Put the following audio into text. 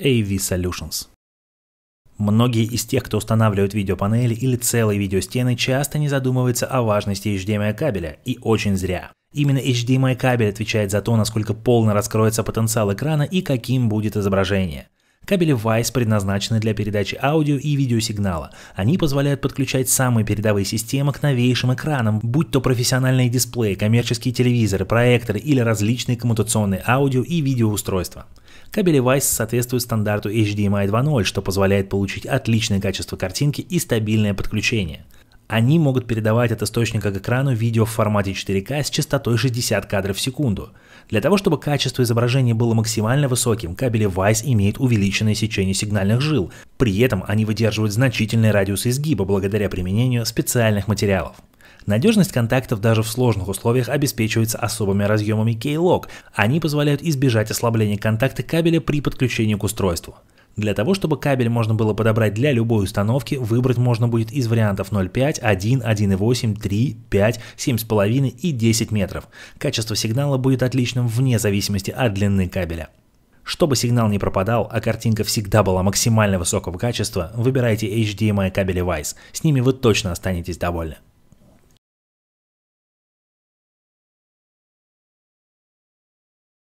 AV Solutions. Многие из тех, кто устанавливает видеопанели или целые видеостены, часто не задумываются о важности HDMI кабеля, и очень зря. Именно HDMI кабель отвечает за то, насколько полно раскроется потенциал экрана и каким будет изображение. Кабели Vice предназначены для передачи аудио и видеосигнала. Они позволяют подключать самые передовые системы к новейшим экранам, будь то профессиональные дисплеи, коммерческие телевизоры, проекторы или различные коммутационные аудио и видеоустройства. Кабели Vice соответствуют стандарту HDMI 2.0, что позволяет получить отличное качество картинки и стабильное подключение. Они могут передавать от источника к экрану видео в формате 4К с частотой 60 кадров в секунду. Для того, чтобы качество изображения было максимально высоким, кабели Vice имеют увеличенное сечение сигнальных жил. При этом они выдерживают значительный радиус изгиба благодаря применению специальных материалов. Надежность контактов даже в сложных условиях обеспечивается особыми разъемами K-Log. Они позволяют избежать ослабления контакта кабеля при подключении к устройству. Для того, чтобы кабель можно было подобрать для любой установки, выбрать можно будет из вариантов 0,5, 1, 1,8, 3, 5, 7,5 и 10 метров. Качество сигнала будет отличным вне зависимости от длины кабеля. Чтобы сигнал не пропадал, а картинка всегда была максимально высокого качества, выбирайте HDMI кабели Vice, с ними вы точно останетесь довольны.